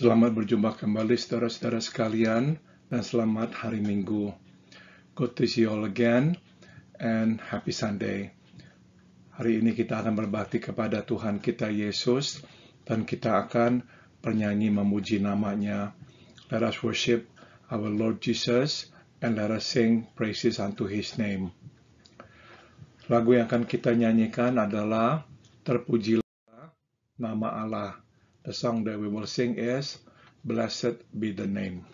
Selamat berjumpa kembali saudara-saudara sekalian dan selamat hari Minggu. Good to see you all again and happy Sunday. Hari ini kita akan berbakti kepada Tuhan kita Yesus dan kita akan bernyanyi memuji namanya. Let us worship our Lord Jesus and let us sing praises unto his name. Lagu yang akan kita nyanyikan adalah Terpujilah Nama Allah. The song that we will sing is Blessed Be the Name.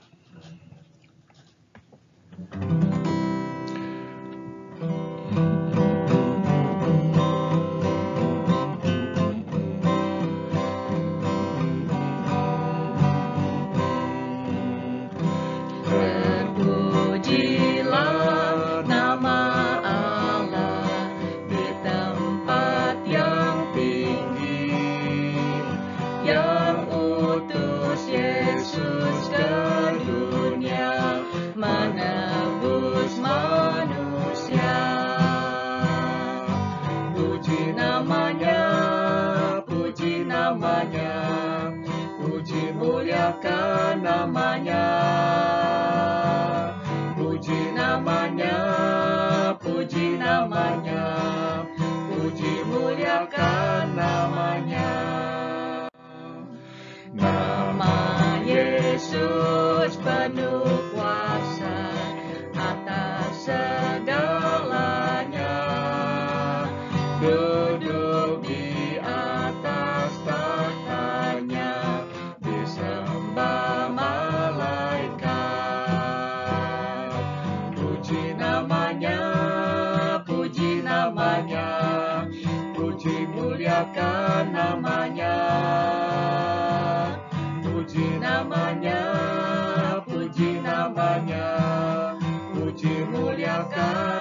my God.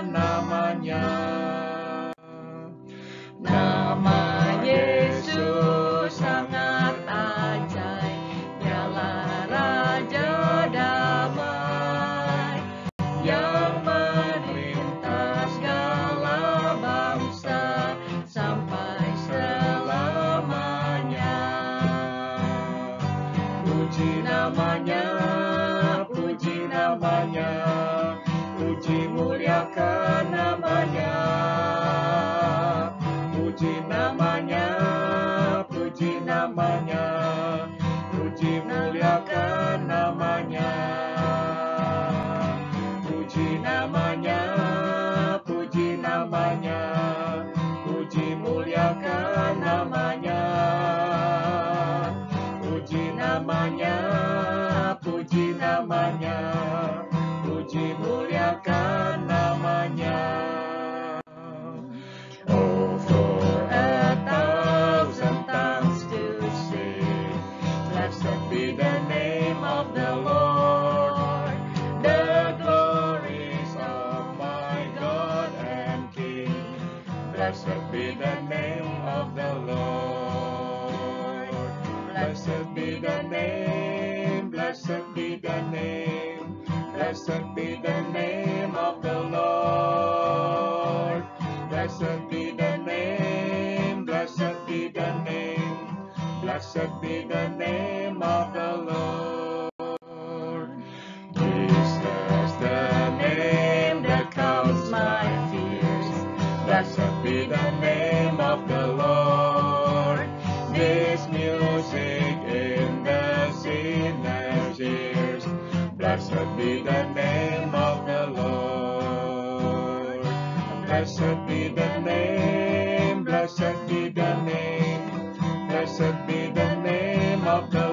blessed be the name of the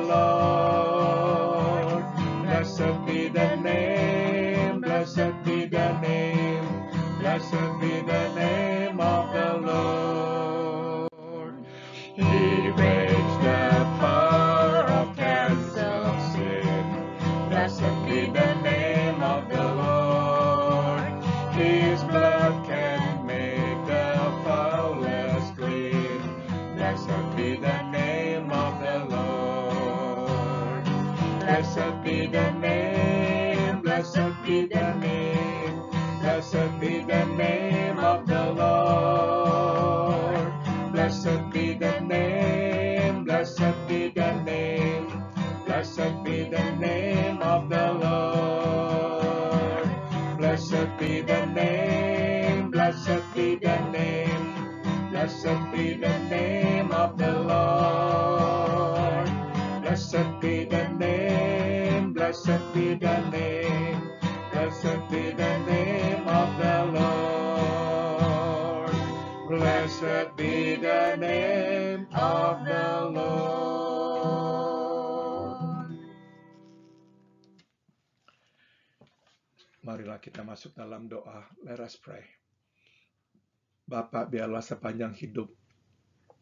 Blessed be the name, blessed be the name, blessed be the name of the Lord. Blessed be the name, blessed be the name, blessed be the name of the Lord. Blessed be the name, blessed be the name, blessed be the name of the Blessed be the name, blessed be the name of the Lord. Blessed be the name of the Lord. Marilah kita masuk dalam doa. Let us pray. Bapak, biarlah sepanjang hidup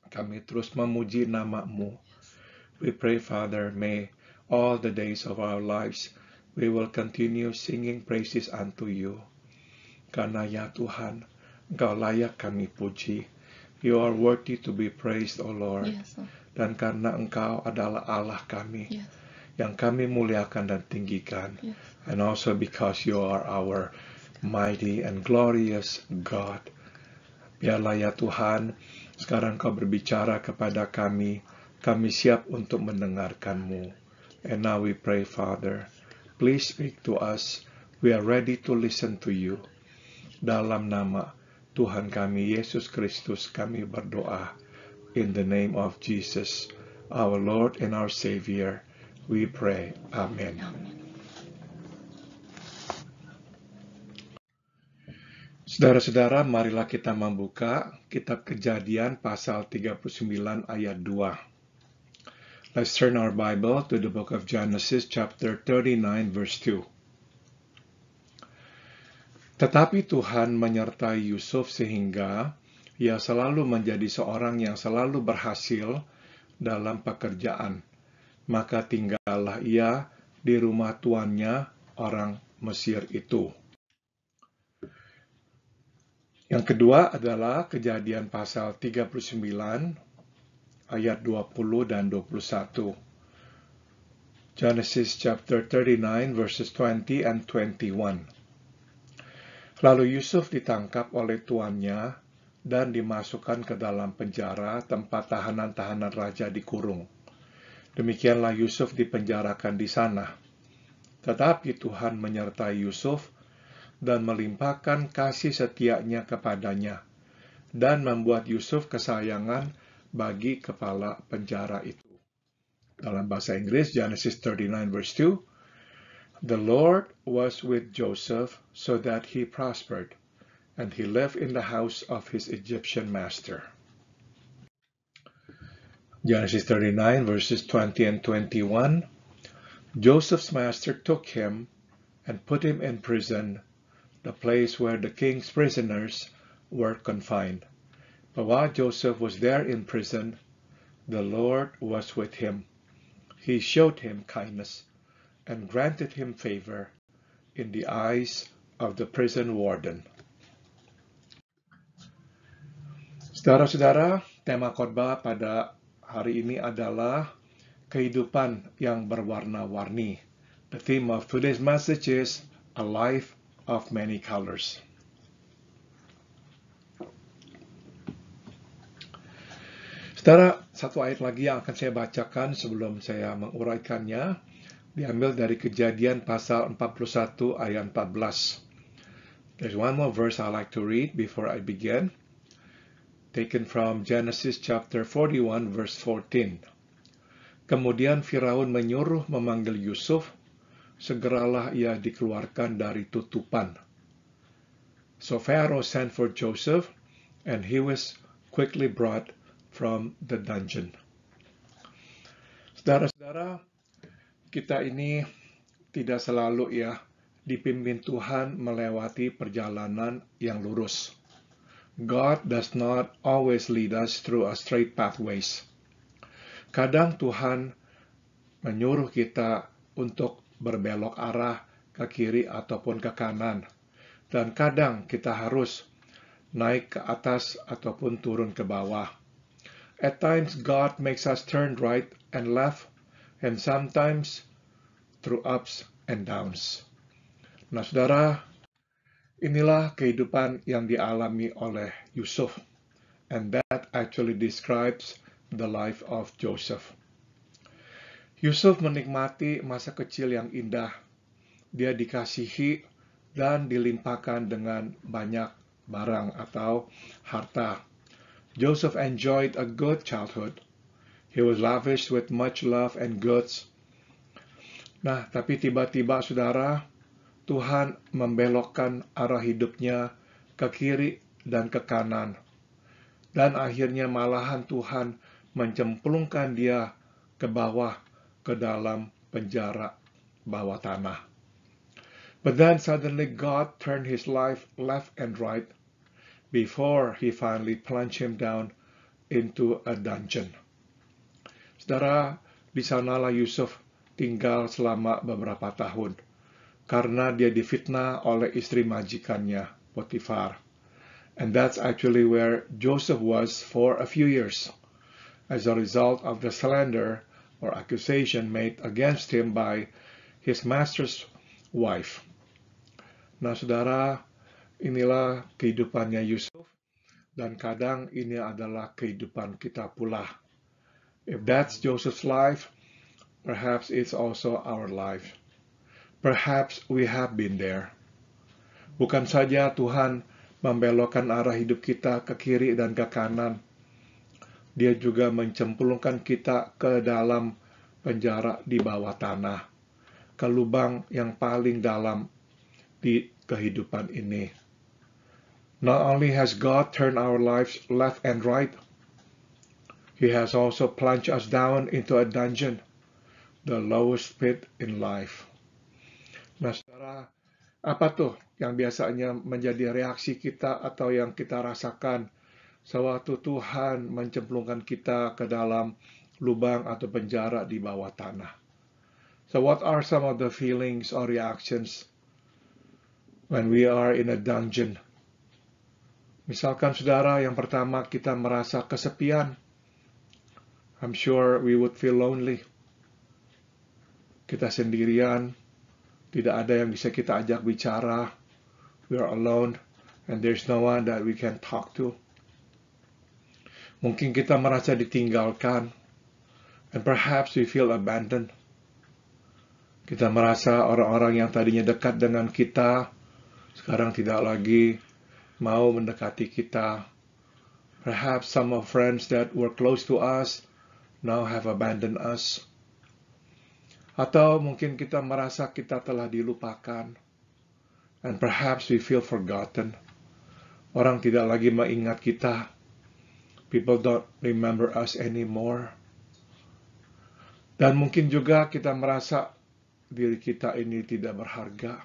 kami terus memuji namamu. We pray, Father, may all the days of our lives, we will continue singing praises unto you. Karena ya Tuhan, Engkau layak kami puji. You are worthy to be praised, O Lord. Yes, Dan karena Engkau adalah Allah kami, yes. yang kami muliakan dan tinggikan. Yes. And also because you are our mighty and glorious God. Biarlah ya Tuhan, sekarang Kau berbicara kepada kami, kami siap untuk mendengarkanmu. And now we pray, Father, please speak to us. We are ready to listen to you. Dalam nama Tuhan kami Yesus Kristus kami berdoa. In the name of Jesus, our Lord and our Savior, we pray. Amen. Amen. Saudara-saudara, marilah kita membuka kitab Kejadian pasal 39 ayat 2. Let's turn our Bible to the book of Genesis chapter 39 verse 2. Tetapi Tuhan menyertai Yusuf sehingga ia selalu menjadi seorang yang selalu berhasil dalam pekerjaan. Maka tinggallah ia di rumah tuannya orang Mesir itu. Yang kedua adalah kejadian pasal 39 ayat 20 dan 21. Genesis chapter 39 verses 20 and 21. Lalu Yusuf ditangkap oleh tuannya dan dimasukkan ke dalam penjara tempat tahanan-tahanan raja dikurung. Demikianlah Yusuf dipenjarakan di sana. Tetapi Tuhan menyertai Yusuf dan melimpahkan kasih setianya kepadanya, dan membuat Yusuf kesayangan bagi kepala penjara itu. Dalam bahasa Inggris, Genesis 39 verse 2, The Lord was with Joseph so that he prospered, and he lived in the house of his Egyptian master. Genesis 39 verses 20 and 21, Joseph's master took him and put him in prison, the place where the king's prisoners were confined. But while Joseph was there in prison, the Lord was with him. He showed him kindness and granted him favor in the eyes of the prison warden. Saudara-saudara, tema khotbah pada hari ini adalah kehidupan yang berwarna-warni. The theme of today's message is A Life of Many Colors. Saudara, satu ayat lagi yang akan saya bacakan sebelum saya menguraikannya, diambil dari kejadian pasal 41 ayat 14. There's one more verse I like to read before I begin. Taken from Genesis chapter 41 verse 14. Kemudian Firaun menyuruh memanggil Yusuf, segeralah ia dikeluarkan dari tutupan. So Pharaoh sent for Joseph, and he was quickly brought from the dungeon. Saudara-saudara, kita ini tidak selalu ya dipimpin Tuhan melewati perjalanan yang lurus. God does not always lead us through a straight pathways. Kadang Tuhan menyuruh kita untuk berbelok arah ke kiri ataupun ke kanan. Dan kadang kita harus naik ke atas ataupun turun ke bawah. At times, God makes us turn right and left, and sometimes through ups and downs. Nah, saudara, inilah kehidupan yang dialami oleh Yusuf. And that actually describes the life of Joseph. Yusuf menikmati masa kecil yang indah. Dia dikasihi dan dilimpahkan dengan banyak barang atau harta. Joseph enjoyed a good childhood. He was lavished with much love and goods. Nah, tapi tiba-tiba saudara, Tuhan membelokkan arah hidupnya ke kiri dan ke kanan. Dan akhirnya malahan Tuhan mencemplungkan dia ke bawah, ke dalam penjara bawah tanah. But then suddenly God turned his life left and right before he finally plunged him down into a dungeon. Saudara, di sanalah Yusuf tinggal selama beberapa tahun karena dia difitnah oleh istri majikannya, Potifar. And that's actually where Joseph was for a few years as a result of the slander or accusation made against him by his master's wife. Nah, saudara, Inilah kehidupannya Yusuf, dan kadang ini adalah kehidupan kita pula. If that's Joseph's life, perhaps it's also our life. Perhaps we have been there. Bukan saja Tuhan membelokkan arah hidup kita ke kiri dan ke kanan. Dia juga mencemplungkan kita ke dalam penjara di bawah tanah, ke lubang yang paling dalam di kehidupan ini. Not only has God turned our lives left and right, He has also plunged us down into a dungeon, the lowest pit in life. Nah, saudara, apa tuh yang biasanya menjadi reaksi kita atau yang kita rasakan sewaktu Tuhan mencemplungkan kita ke dalam lubang atau penjara di bawah tanah? So what are some of the feelings or reactions when we are in a dungeon Misalkan saudara, yang pertama kita merasa kesepian. I'm sure we would feel lonely. Kita sendirian, tidak ada yang bisa kita ajak bicara. We are alone and there's no one that we can talk to. Mungkin kita merasa ditinggalkan, and perhaps we feel abandoned. Kita merasa orang-orang yang tadinya dekat dengan kita, sekarang tidak lagi mau mendekati kita. Perhaps some of friends that were close to us now have abandoned us. Atau mungkin kita merasa kita telah dilupakan. And perhaps we feel forgotten. Orang tidak lagi mengingat kita. People don't remember us anymore. Dan mungkin juga kita merasa diri kita ini tidak berharga.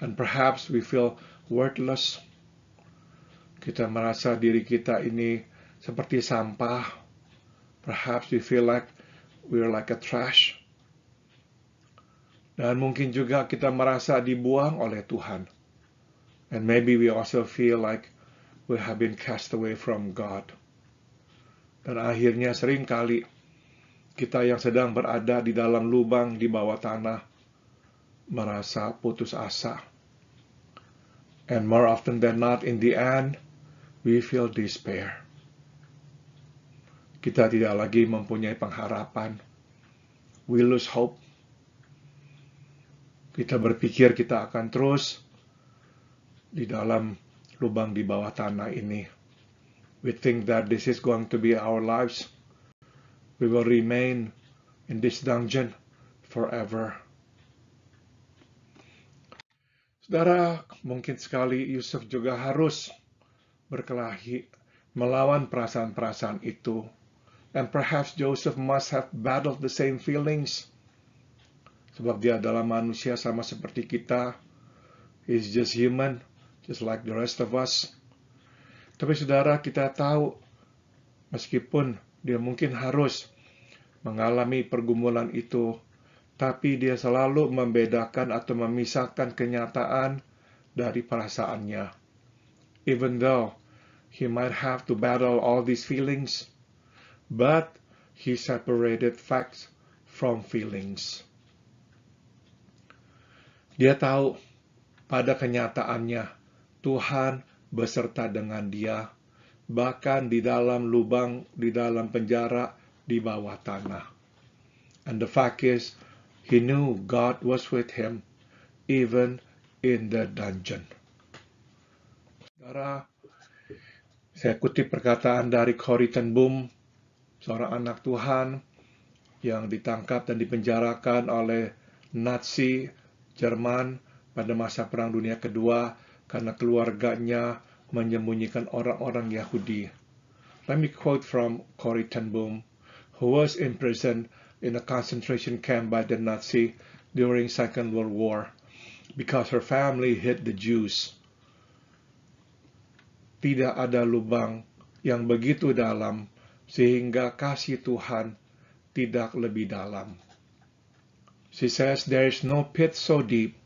And perhaps we feel worthless kita merasa diri kita ini seperti sampah. Perhaps we feel like we're like a trash. Dan mungkin juga kita merasa dibuang oleh Tuhan. And maybe we also feel like we have been cast away from God. Dan akhirnya seringkali kita yang sedang berada di dalam lubang di bawah tanah merasa putus asa. And more often than not, in the end, we feel despair. Kita tidak lagi mempunyai pengharapan. We lose hope. Kita berpikir kita akan terus di dalam lubang di bawah tanah ini. We think that this is going to be our lives. We will remain in this dungeon forever. Saudara, mungkin sekali Yusuf juga harus berkelahi melawan perasaan-perasaan itu. And perhaps Joseph must have battled the same feelings. Sebab dia adalah manusia sama seperti kita. He's just human, just like the rest of us. Tapi saudara, kita tahu meskipun dia mungkin harus mengalami pergumulan itu, tapi dia selalu membedakan atau memisahkan kenyataan dari perasaannya. Even though He might have to battle all these feelings, but he separated facts from feelings. Dia tahu pada kenyataannya Tuhan beserta dengan dia, bahkan di dalam lubang, di dalam penjara, di bawah tanah. And the fact is, he knew God was with him, even in the dungeon. Saudara, saya kutip perkataan dari Cory Ten Boom, seorang anak Tuhan yang ditangkap dan dipenjarakan oleh Nazi Jerman pada masa Perang Dunia Kedua karena keluarganya menyembunyikan orang-orang Yahudi. Let me quote from Cory Ten Boom, who was imprisoned in a concentration camp by the Nazi during Second World War because her family hid the Jews tidak ada lubang yang begitu dalam sehingga kasih Tuhan tidak lebih dalam. She says there is no pit so deep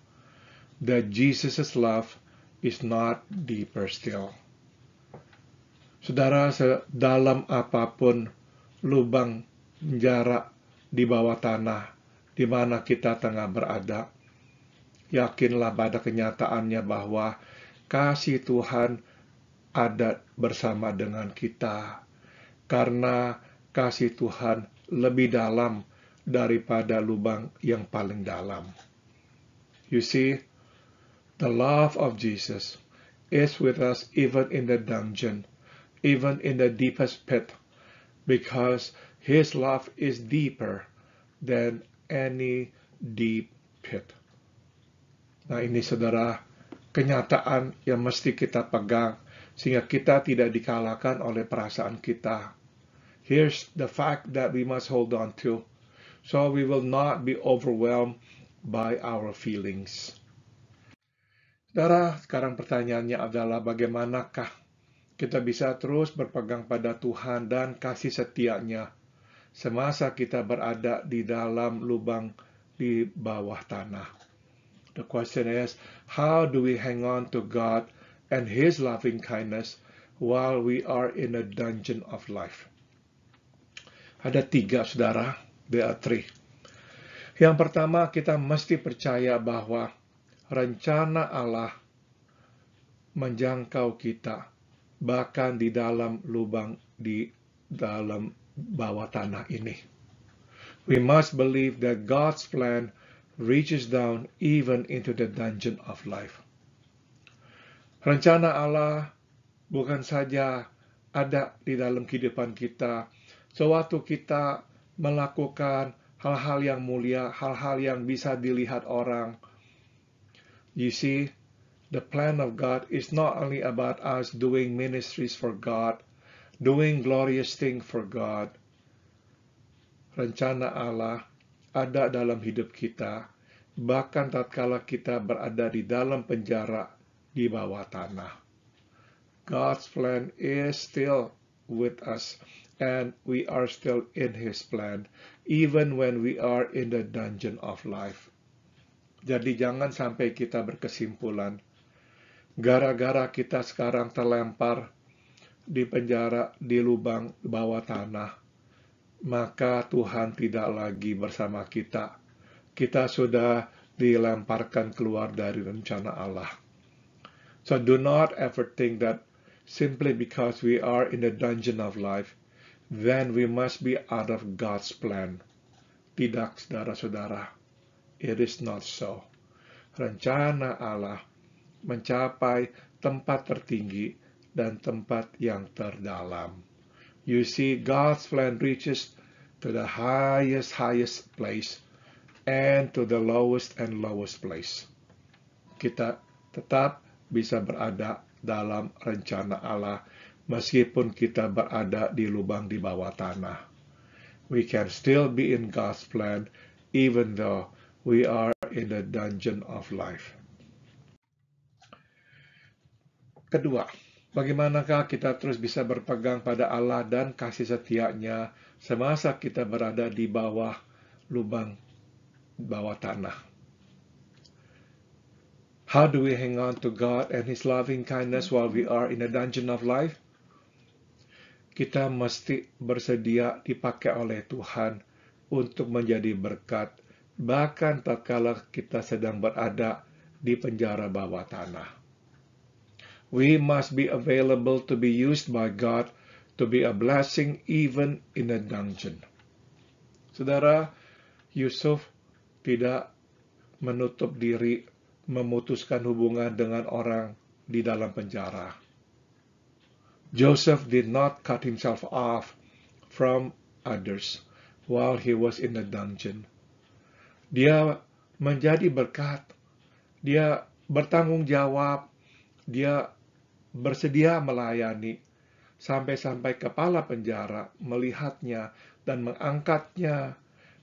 that Jesus' love is not deeper still. Saudara, sedalam apapun lubang jarak di bawah tanah di mana kita tengah berada, yakinlah pada kenyataannya bahwa kasih Tuhan adat bersama dengan kita, karena kasih Tuhan lebih dalam daripada lubang yang paling dalam. You see, the love of Jesus is with us even in the dungeon, even in the deepest pit, because his love is deeper than any deep pit. Nah ini saudara, kenyataan yang mesti kita pegang sehingga kita tidak dikalahkan oleh perasaan kita. Here's the fact that we must hold on to, so we will not be overwhelmed by our feelings. Saudara, sekarang pertanyaannya adalah bagaimanakah kita bisa terus berpegang pada Tuhan dan kasih setianya semasa kita berada di dalam lubang di bawah tanah. The question is, how do we hang on to God and his loving kindness while we are in a dungeon of life. Ada tiga saudara, there are three. Yang pertama, kita mesti percaya bahwa rencana Allah menjangkau kita, bahkan di dalam lubang di dalam bawah tanah ini. We must believe that God's plan reaches down even into the dungeon of life. Rencana Allah bukan saja ada di dalam kehidupan kita. Sewaktu kita melakukan hal-hal yang mulia, hal-hal yang bisa dilihat orang. You see, the plan of God is not only about us doing ministries for God, doing glorious things for God. Rencana Allah ada dalam hidup kita, bahkan tatkala kita berada di dalam penjara, di bawah tanah. God's plan is still with us and we are still in his plan even when we are in the dungeon of life. Jadi jangan sampai kita berkesimpulan gara-gara kita sekarang terlempar di penjara di lubang bawah tanah maka Tuhan tidak lagi bersama kita. Kita sudah dilemparkan keluar dari rencana Allah. So do not ever think that simply because we are in the dungeon of life, then we must be out of God's plan. Tidak, saudara-saudara. It is not so. Rencana Allah mencapai tempat tertinggi dan tempat yang terdalam. You see, God's plan reaches to the highest, highest place and to the lowest and lowest place. Kita tetap bisa berada dalam rencana Allah meskipun kita berada di lubang di bawah tanah. We can still be in God's plan even though we are in the dungeon of life. Kedua, bagaimanakah kita terus bisa berpegang pada Allah dan kasih setianya semasa kita berada di bawah lubang bawah tanah? How do we hang on to God and His loving kindness while we are in a dungeon of life? Kita mesti bersedia dipakai oleh Tuhan untuk menjadi berkat, bahkan tatkala kita sedang berada di penjara bawah tanah. We must be available to be used by God to be a blessing even in a dungeon. Saudara, Yusuf tidak menutup diri memutuskan hubungan dengan orang di dalam penjara. Joseph did not cut himself off from others while he was in the dungeon. Dia menjadi berkat, dia bertanggung jawab, dia bersedia melayani sampai-sampai kepala penjara melihatnya dan mengangkatnya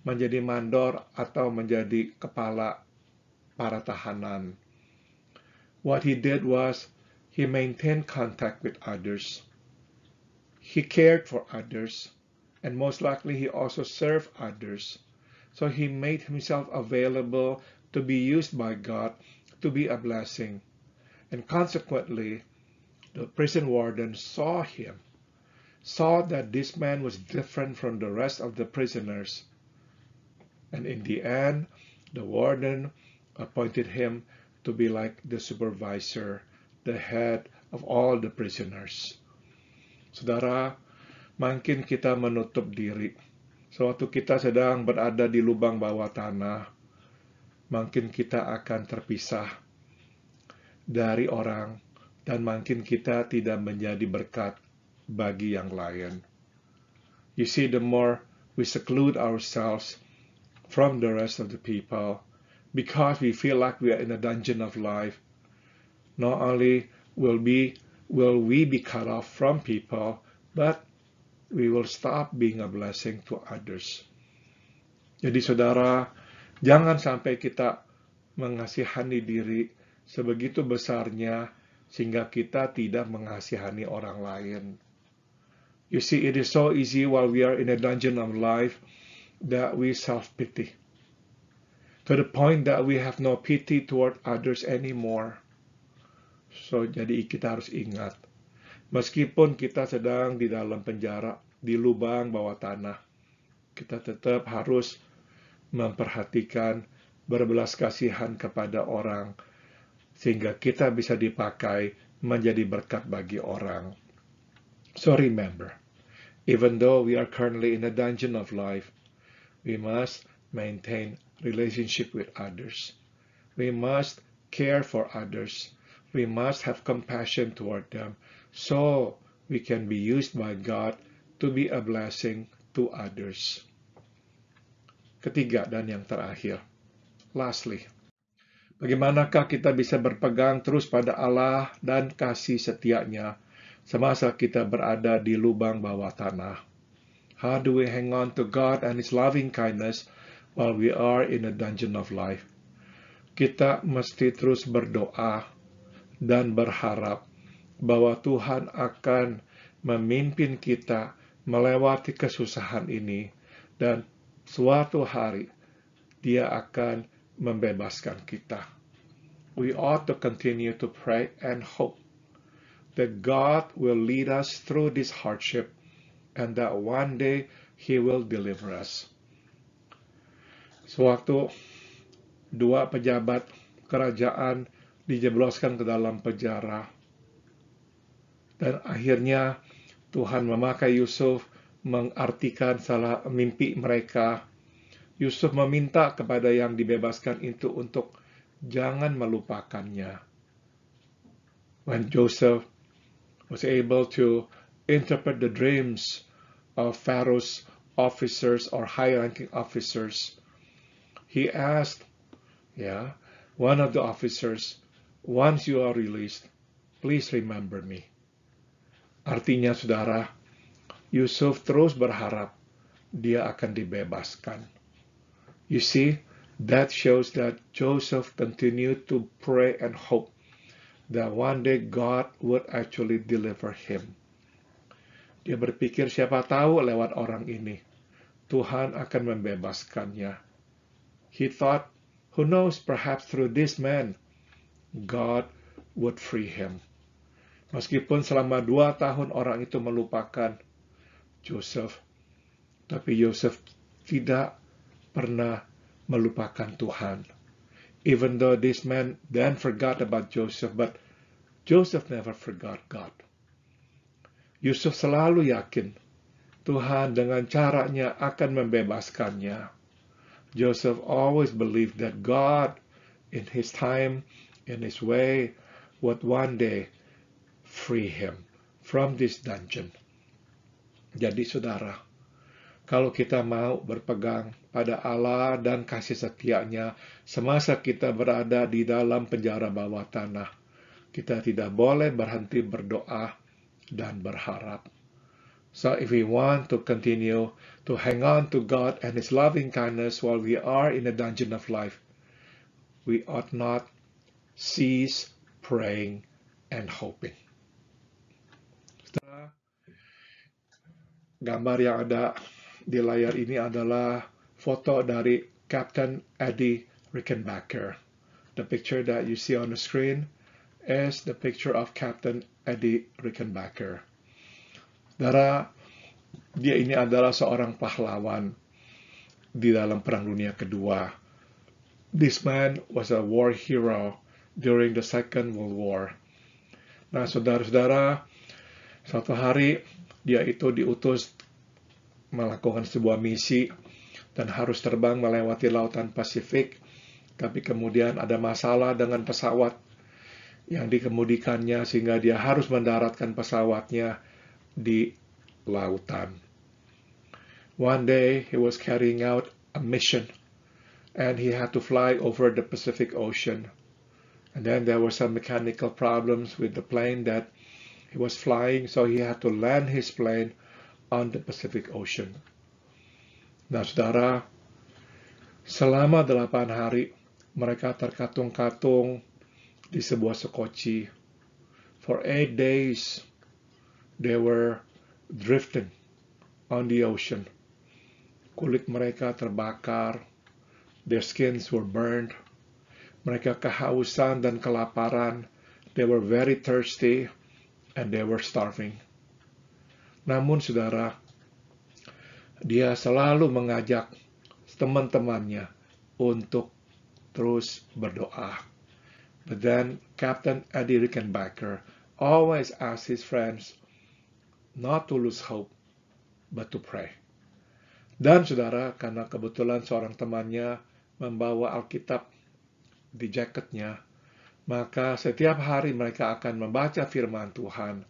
menjadi mandor atau menjadi kepala para tahanan. What he did was he maintained contact with others. He cared for others, and most likely he also served others. So he made himself available to be used by God to be a blessing. And consequently, the prison warden saw him, saw that this man was different from the rest of the prisoners. And in the end, the warden appointed him to be like the supervisor, the head of all the prisoners. Saudara, makin kita menutup diri. Sewaktu kita sedang berada di lubang bawah tanah, makin kita akan terpisah dari orang dan makin kita tidak menjadi berkat bagi yang lain. You see, the more we seclude ourselves from the rest of the people, because we feel like we are in a dungeon of life, not only will we will we be cut off from people, but we will stop being a blessing to others. Jadi saudara, jangan sampai kita mengasihani diri sebegitu besarnya sehingga kita tidak mengasihani orang lain. You see, it is so easy while we are in a dungeon of life that we self-pity to the point that we have no pity toward others anymore. So, jadi kita harus ingat. Meskipun kita sedang di dalam penjara, di lubang bawah tanah, kita tetap harus memperhatikan berbelas kasihan kepada orang, sehingga kita bisa dipakai menjadi berkat bagi orang. So remember, even though we are currently in a dungeon of life, we must maintain relationship with others. We must care for others. We must have compassion toward them so we can be used by God to be a blessing to others. Ketiga dan yang terakhir. Lastly, bagaimanakah kita bisa berpegang terus pada Allah dan kasih setianya semasa kita berada di lubang bawah tanah? How do we hang on to God and His loving kindness while we are in the dungeon of life. Kita mesti terus berdoa dan berharap bahwa Tuhan akan memimpin kita melewati kesusahan ini dan suatu hari dia akan membebaskan kita. We ought to continue to pray and hope that God will lead us through this hardship and that one day He will deliver us. Sewaktu dua pejabat kerajaan dijebloskan ke dalam penjara. Dan akhirnya Tuhan memakai Yusuf mengartikan salah mimpi mereka. Yusuf meminta kepada yang dibebaskan itu untuk jangan melupakannya. When Joseph was able to interpret the dreams of Pharaoh's officers or high-ranking officers, he asked yeah, one of the officers, once you are released, please remember me. Artinya saudara, Yusuf terus berharap dia akan dibebaskan. You see, that shows that Joseph continued to pray and hope that one day God would actually deliver him. Dia berpikir siapa tahu lewat orang ini, Tuhan akan membebaskannya He thought, who knows, perhaps through this man, God would free him. Meskipun selama dua tahun orang itu melupakan Joseph, tapi Joseph tidak pernah melupakan Tuhan. Even though this man then forgot about Joseph, but Joseph never forgot God. Yusuf selalu yakin Tuhan dengan caranya akan membebaskannya. Joseph always believed that God, in his time, in his way, would one day free him from this dungeon. Jadi saudara, kalau kita mau berpegang pada Allah dan kasih setianya semasa kita berada di dalam penjara bawah tanah, kita tidak boleh berhenti berdoa dan berharap. So if we want to continue to hang on to God and His loving kindness while we are in the dungeon of life, we ought not cease praying and hoping. Setelah gambar yang ada di layar ini adalah foto dari Captain Eddie Rickenbacker. The picture that you see on the screen is the picture of Captain Eddie Rickenbacker. Saudara, dia ini adalah seorang pahlawan di dalam Perang Dunia Kedua. This man was a war hero during the Second World War. Nah, saudara-saudara, satu hari dia itu diutus melakukan sebuah misi dan harus terbang melewati lautan Pasifik, tapi kemudian ada masalah dengan pesawat yang dikemudikannya sehingga dia harus mendaratkan pesawatnya the lautan. One day he was carrying out a mission and he had to fly over the Pacific Ocean. And then there were some mechanical problems with the plane that he was flying, so he had to land his plane on the Pacific Ocean. Nah, saudara, selama delapan hari mereka terkatung-katung di sebuah sekoci. For eight days, they were drifting on the ocean. Kulit mereka terbakar, their skins were burned. Mereka kehausan dan kelaparan, they were very thirsty and they were starving. Namun saudara, dia selalu mengajak teman-temannya untuk terus berdoa. But then Captain Eddie Rickenbacker always asked his friends not to lose hope, but to pray. Dan saudara, karena kebetulan seorang temannya membawa Alkitab di jaketnya, maka setiap hari mereka akan membaca firman Tuhan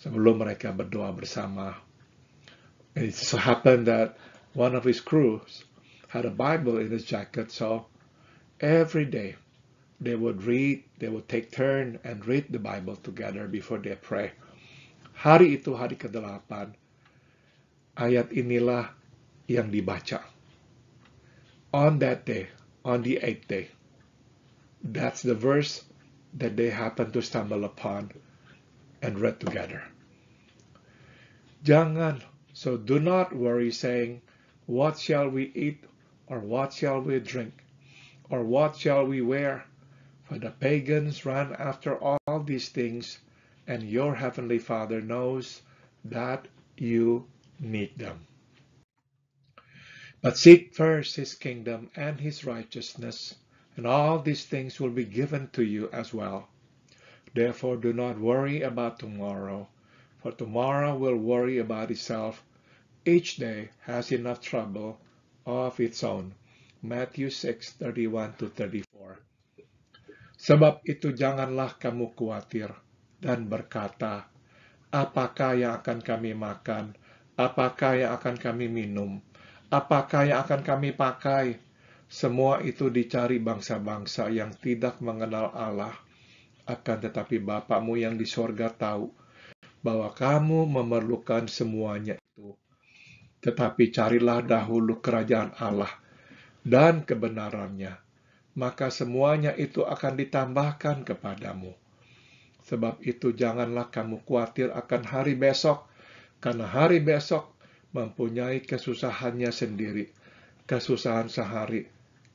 sebelum mereka berdoa bersama. It so happened that one of his crew had a Bible in his jacket, so every day they would read, they would take turn and read the Bible together before they pray. Hari itu hari ke-8. Ayat inilah yang dibaca. On that day, on the eighth day. That's the verse that they happened to stumble upon and read together. Jangan, so do not worry saying, What shall we eat? Or what shall we drink? Or what shall we wear? For the pagans run after all these things and your Heavenly Father knows that you need them. But seek first his kingdom and his righteousness, and all these things will be given to you as well. Therefore do not worry about tomorrow, for tomorrow will worry about itself. Each day has enough trouble of its own. Matthew 6, 31-34 Sebab itu janganlah kamu khawatir dan berkata, Apakah yang akan kami makan? Apakah yang akan kami minum? Apakah yang akan kami pakai? Semua itu dicari bangsa-bangsa yang tidak mengenal Allah. Akan tetapi Bapamu yang di sorga tahu bahwa kamu memerlukan semuanya itu. Tetapi carilah dahulu kerajaan Allah dan kebenarannya, maka semuanya itu akan ditambahkan kepadamu. Sebab itu janganlah kamu khawatir akan hari besok, karena hari besok mempunyai kesusahannya sendiri. Kesusahan sehari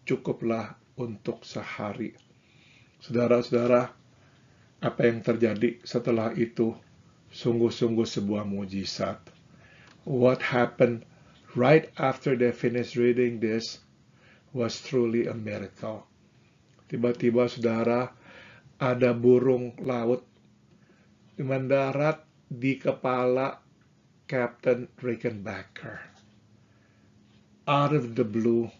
cukuplah untuk sehari. Saudara-saudara, apa yang terjadi setelah itu sungguh-sungguh sebuah mujizat. What happened right after they finished reading this was truly a miracle. Tiba-tiba saudara, ada burung laut. Mendarat di kepala Captain Rickenbacker. Out of the blue,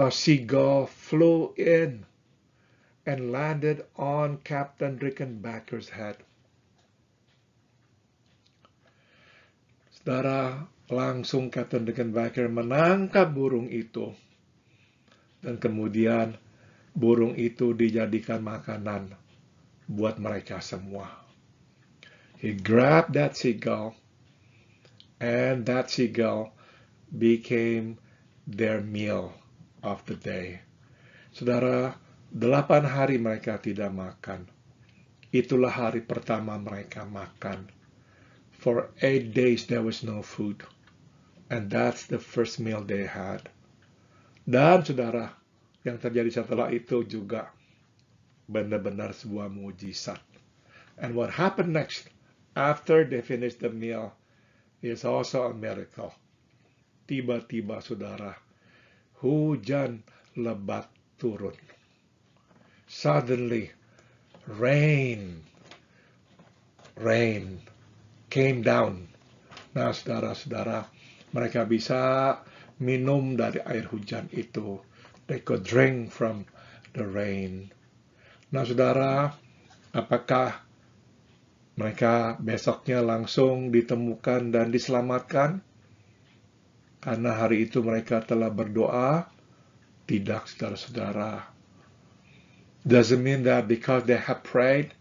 a seagull flew in and landed on Captain Rickenbacker's head. Saudara, langsung Captain Rickenbacker menangkap burung itu. Dan kemudian burung itu dijadikan makanan buat mereka semua. He grabbed that seagull, and that seagull became their meal of the day. Saudara, delapan hari mereka tidak makan. Itulah hari pertama mereka makan. For eight days there was no food. And that's the first meal they had. Dan saudara, yang terjadi setelah itu juga benar-benar sebuah mujizat. And what happened next after they finished the meal is also a miracle. Tiba-tiba saudara, hujan lebat turun. Suddenly, rain, rain came down. Nah, saudara-saudara, mereka bisa minum dari air hujan itu They could drink from the rain. Nah saudara, apakah mereka besoknya langsung ditemukan dan diselamatkan? Karena hari itu mereka telah berdoa? Tidak, saudara-saudara. Doesn't mean that because they have prayed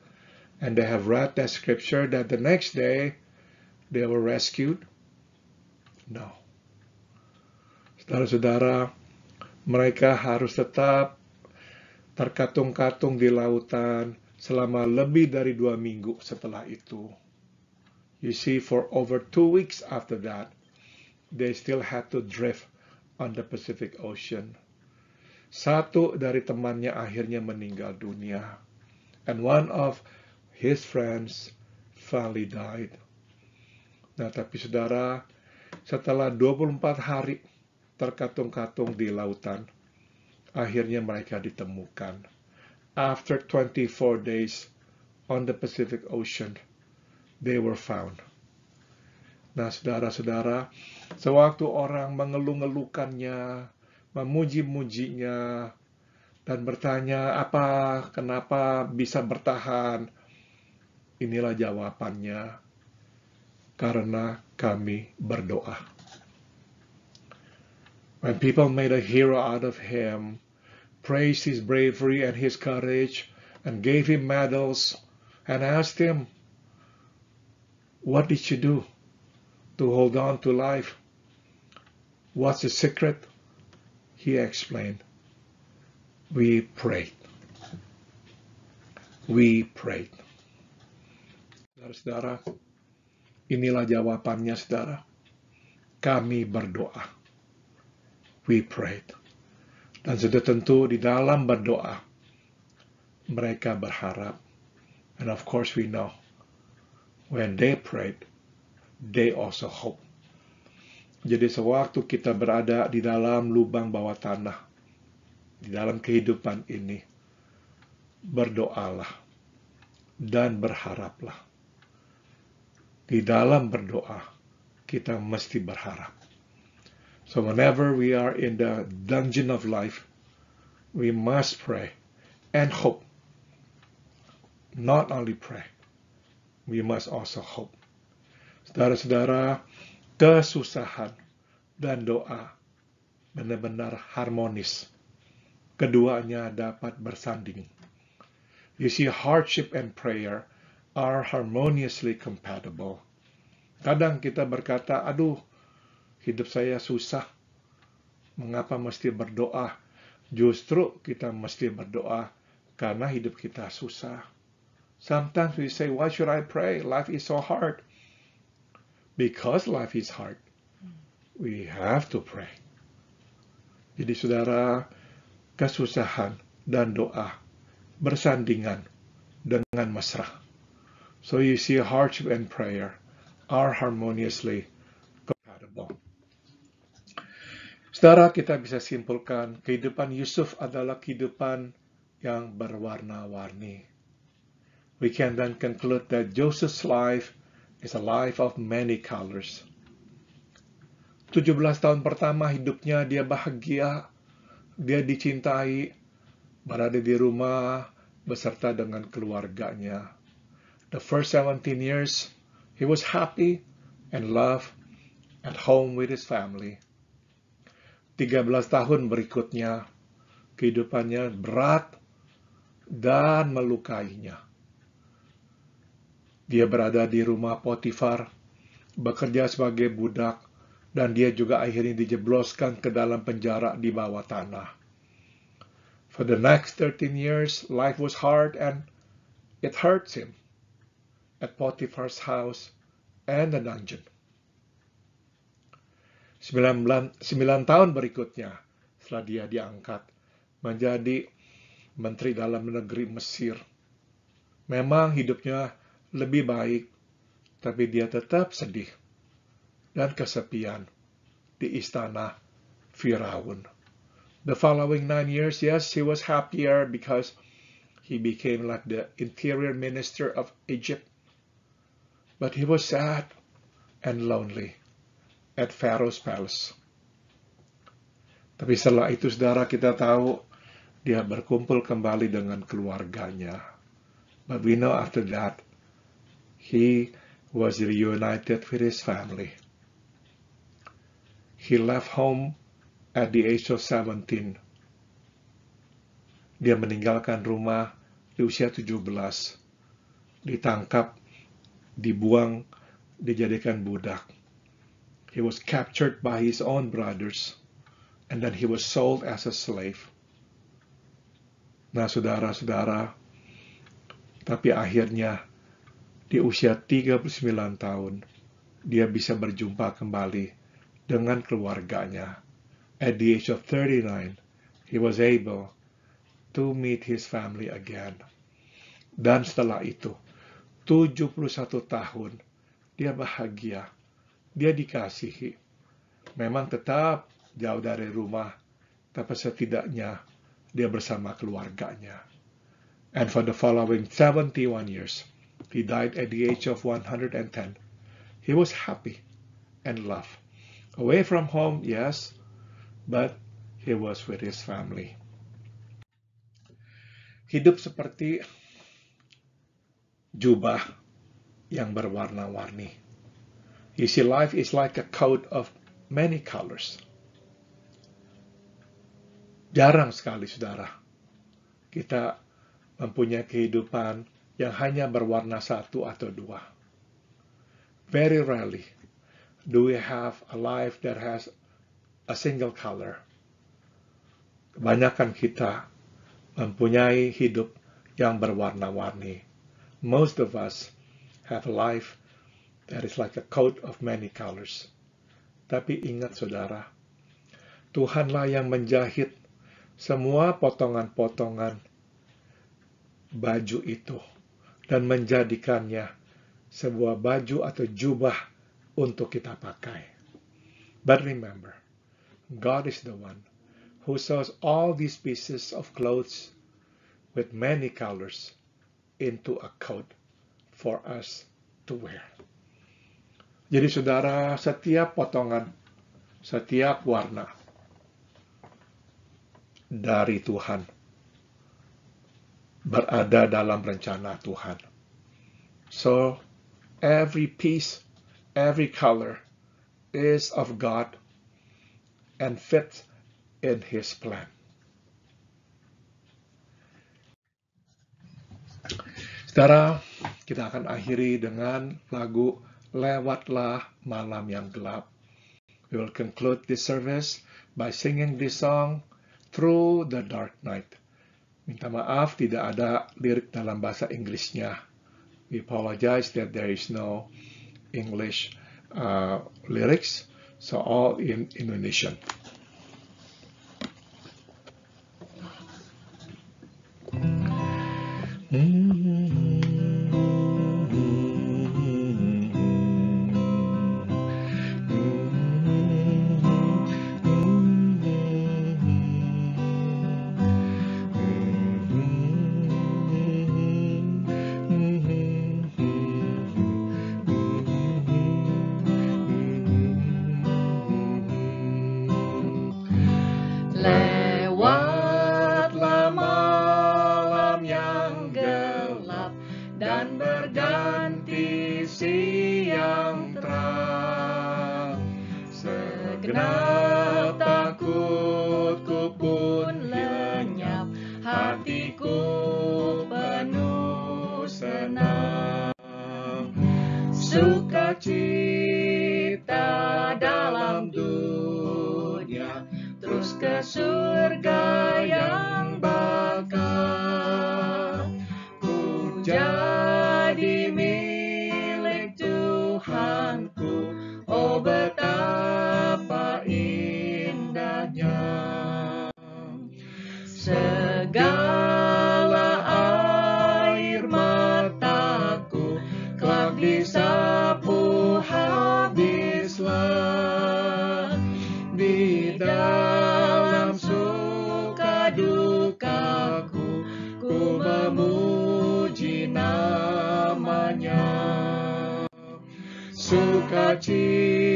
and they have read that scripture that the next day they were rescued? No. Saudara-saudara, mereka harus tetap terkatung-katung di lautan selama lebih dari dua minggu setelah itu. You see, for over two weeks after that, they still had to drift on the Pacific Ocean. Satu dari temannya akhirnya meninggal dunia. And one of his friends finally died. Nah, tapi saudara, setelah 24 hari terkatung-katung di lautan. Akhirnya mereka ditemukan. After 24 days on the Pacific Ocean, they were found. Nah, saudara-saudara, sewaktu orang mengeluh ngeluhkannya memuji-mujinya, dan bertanya apa, kenapa bisa bertahan, inilah jawabannya. Karena kami berdoa. When people made a hero out of him, praised his bravery and his courage, and gave him medals, and asked him, What did you do to hold on to life? What's the secret? He explained, We prayed. We prayed. Saudara-saudara, inilah jawabannya saudara. Kami berdoa. we prayed. Dan sudah tentu di dalam berdoa, mereka berharap. And of course we know, when they prayed, they also hope. Jadi sewaktu kita berada di dalam lubang bawah tanah, di dalam kehidupan ini, berdoalah dan berharaplah. Di dalam berdoa, kita mesti berharap. So whenever we are in the dungeon of life, we must pray and hope. Not only pray, we must also hope. Saudara-saudara, kesusahan dan doa benar-benar harmonis. Keduanya dapat bersanding. You see, hardship and prayer are harmoniously compatible. Kadang kita berkata, aduh, hidup saya susah. Mengapa mesti berdoa? Justru kita mesti berdoa karena hidup kita susah. Sometimes we say, why should I pray? Life is so hard. Because life is hard, we have to pray. Jadi saudara, kesusahan dan doa bersandingan dengan mesra. So you see hardship and prayer are harmoniously compatible. Saudara, kita bisa simpulkan kehidupan Yusuf adalah kehidupan yang berwarna-warni. We can then conclude that Joseph's life is a life of many colors. 17 tahun pertama hidupnya dia bahagia, dia dicintai, berada di rumah beserta dengan keluarganya. The first 17 years, he was happy and loved at home with his family. 13 tahun berikutnya kehidupannya berat dan melukainya. Dia berada di rumah Potifar, bekerja sebagai budak, dan dia juga akhirnya dijebloskan ke dalam penjara di bawah tanah. For the next 13 years, life was hard and it hurts him at Potiphar's house and the dungeon. 9, tahun berikutnya setelah dia diangkat menjadi Menteri Dalam Negeri Mesir. Memang hidupnya lebih baik, tapi dia tetap sedih dan kesepian di istana Firaun. The following nine years, yes, he was happier because he became like the interior minister of Egypt. But he was sad and lonely at Pharaoh's palace. Tapi setelah itu saudara kita tahu dia berkumpul kembali dengan keluarganya. But we know after that he was reunited with his family. He left home at the age of 17. Dia meninggalkan rumah di usia 17. Ditangkap, dibuang, dijadikan budak He was captured by his own brothers, and then he was sold as a slave. Nah, saudara-saudara, tapi akhirnya di usia 39 tahun, dia bisa berjumpa kembali dengan keluarganya. At the age of 39, he was able to meet his family again. Dan setelah itu, 71 tahun, dia bahagia dia dikasihi. Memang tetap jauh dari rumah, tapi setidaknya dia bersama keluarganya. And for the following 71 years, he died at the age of 110. He was happy and loved. Away from home, yes, but he was with his family. Hidup seperti jubah yang berwarna-warni You see, life is like a coat of many colors. Jarang sekali, saudara, kita mempunyai kehidupan yang hanya berwarna satu atau dua. Very rarely do we have a life that has a single color. Kebanyakan kita mempunyai hidup yang berwarna-warni. Most of us have a life That is like a coat of many colors. Tapi ingat saudara, Tuhanlah yang menjahit semua potongan-potongan baju itu dan menjadikannya sebuah baju atau jubah untuk kita pakai. But remember, God is the one who sews all these pieces of clothes with many colors into a coat for us to wear. Jadi saudara, setiap potongan, setiap warna dari Tuhan berada dalam rencana Tuhan. So, every piece, every color is of God and fits in His plan. Saudara, kita akan akhiri dengan lagu lewatlah malam yang gelap. We will conclude this service by singing this song, Through the Dark Night. Minta maaf tidak ada lirik dalam bahasa Inggrisnya. We apologize that there is no English uh, lyrics, so all in Indonesian. Mm -hmm. ti.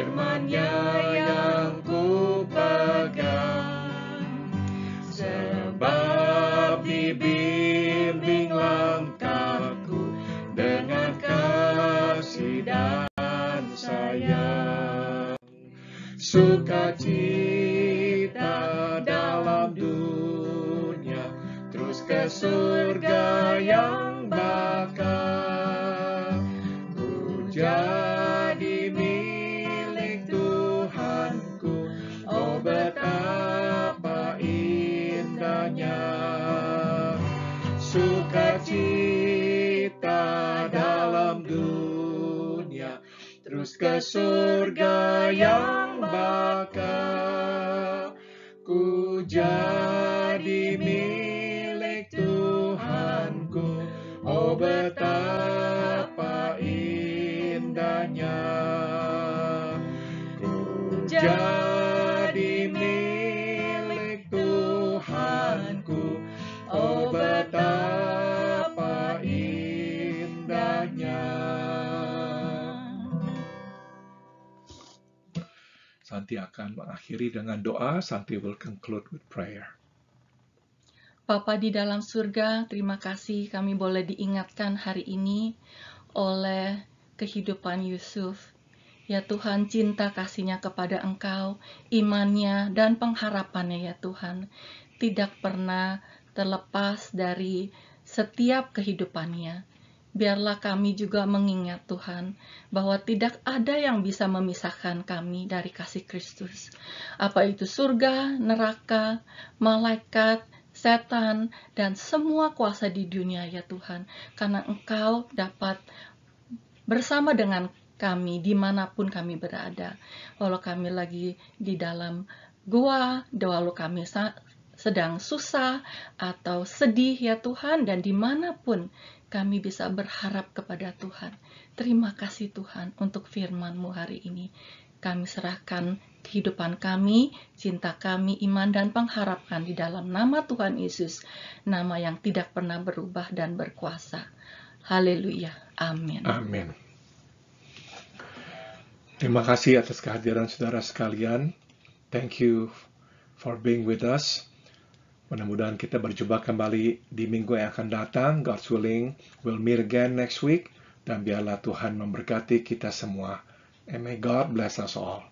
firman yang ku pegang. Sebab dibimbing langkahku dengan kasih dan sayang. Sukacita dalam dunia terus ke surga yang Cita dalam dunia terus ke surga yang bakal ku jadi milik Tuhanku oh betapa indahnya ku jadi nanti akan mengakhiri dengan doa. Santi will conclude with prayer. Papa di dalam surga, terima kasih kami boleh diingatkan hari ini oleh kehidupan Yusuf. Ya Tuhan, cinta kasihnya kepada Engkau, imannya dan pengharapannya ya Tuhan, tidak pernah terlepas dari setiap kehidupannya biarlah kami juga mengingat Tuhan bahwa tidak ada yang bisa memisahkan kami dari kasih Kristus. Apa itu surga, neraka, malaikat, setan, dan semua kuasa di dunia ya Tuhan. Karena Engkau dapat bersama dengan kami dimanapun kami berada. Walau kami lagi di dalam gua, walau kami sedang susah atau sedih ya Tuhan, dan dimanapun kami bisa berharap kepada Tuhan. Terima kasih Tuhan untuk firman-Mu hari ini. Kami serahkan kehidupan kami, cinta kami, iman, dan pengharapan di dalam nama Tuhan Yesus, nama yang tidak pernah berubah dan berkuasa. Haleluya. Amin. Amin. Terima kasih atas kehadiran saudara sekalian. Thank you for being with us. Mudah-mudahan kita berjumpa kembali di minggu yang akan datang. God willing, we'll meet again next week. Dan biarlah Tuhan memberkati kita semua. And may God bless us all.